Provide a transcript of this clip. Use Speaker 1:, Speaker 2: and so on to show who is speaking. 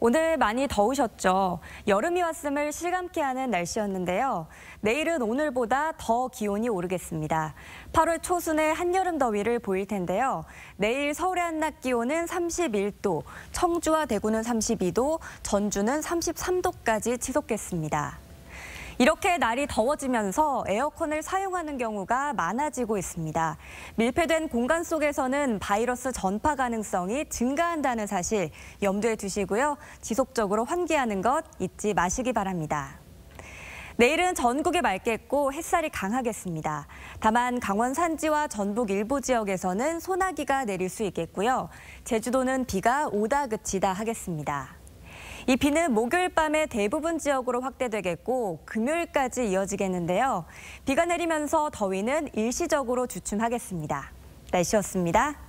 Speaker 1: 오늘 많이 더우셨죠? 여름이 왔음을 실감케 하는 날씨였는데요. 내일은 오늘보다 더 기온이 오르겠습니다. 8월 초순의 한여름 더위를 보일 텐데요. 내일 서울의 한낮 기온은 31도, 청주와 대구는 32도, 전주는 33도까지 치솟겠습니다. 이렇게 날이 더워지면서 에어컨을 사용하는 경우가 많아지고 있습니다. 밀폐된 공간 속에서는 바이러스 전파 가능성이 증가한다는 사실 염두에 두시고요. 지속적으로 환기하는 것 잊지 마시기 바랍니다. 내일은 전국이 맑겠고 햇살이 강하겠습니다. 다만 강원 산지와 전북 일부 지역에서는 소나기가 내릴 수 있겠고요. 제주도는 비가 오다 그치다 하겠습니다. 이 비는 목요일 밤에 대부분 지역으로 확대되겠고 금요일까지 이어지겠는데요. 비가 내리면서 더위는 일시적으로 주춤하겠습니다.
Speaker 2: 날씨였습니다.